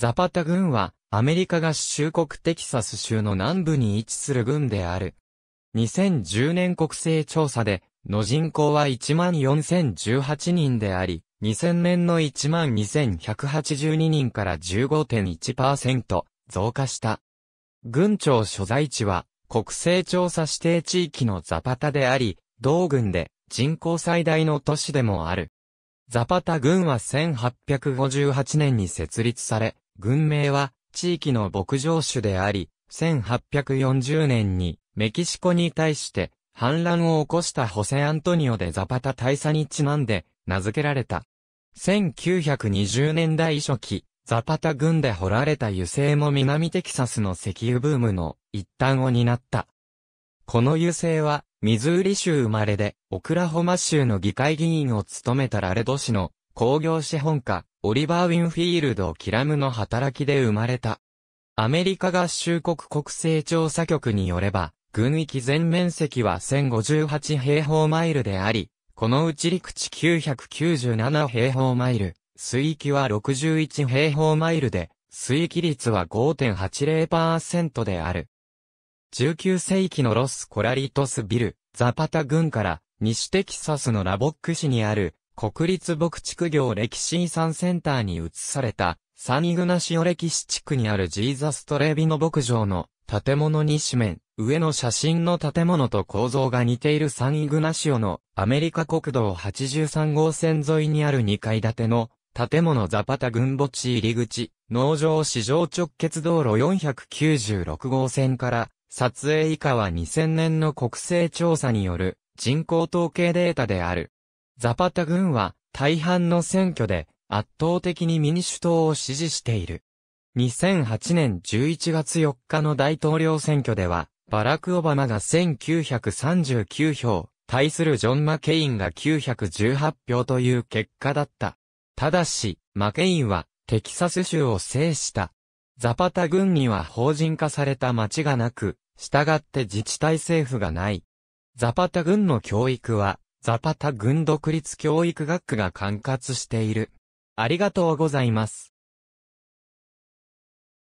ザパタ軍は、アメリカ合衆国テキサス州の南部に位置する軍である。2010年国勢調査で、の人口は14,018人であり、2000年の12,182人から15.1%増加した。軍庁所在地は、国勢調査指定地域のザパタであり、同軍で人口最大の都市でもある。ザパタ軍は1858年に設立され、軍名は地域の牧場種であり、1840年にメキシコに対して反乱を起こしたホセアントニオでザパタ大佐にちなんで名付けられた。1920年代初期、ザパタ軍で掘られた油性も南テキサスの石油ブームの一端を担った。この油性は、ミズーリ州生まれで、オクラホマ州の議会議員を務めたラレド市の工業資本家、オリバー・ウィンフィールド・キラムの働きで生まれた。アメリカ合衆国国勢調査局によれば、軍域全面積は1058平方マイルであり、このうち陸地997平方マイル、水域は61平方マイルで、水域率は5.80%である。19世紀のロス・コラリトスビル、ザパタ郡から、西テキサスのラボック市にある、国立牧畜業歴史遺産センターに移された、サンイグナシオ歴史地区にあるジーザストレビの牧場の建物に紙面、上の写真の建物と構造が似ているサンイグナシオのアメリカ国道83号線沿いにある2階建ての建物ザパタ群墓地入り口、農場市場直結道路496号線から、撮影以下は2000年の国勢調査による人口統計データである。ザパタ軍は大半の選挙で圧倒的に民主党を支持している。2008年11月4日の大統領選挙では、バラク・オバマが1939票、対するジョン・マケインが918票という結果だった。ただし、マケインはテキサス州を制した。ザパタ軍には法人化された町がなく、従って自治体政府がない。ザパタ軍の教育は、ザパタ軍独立教育学区が管轄している。ありがとうございます。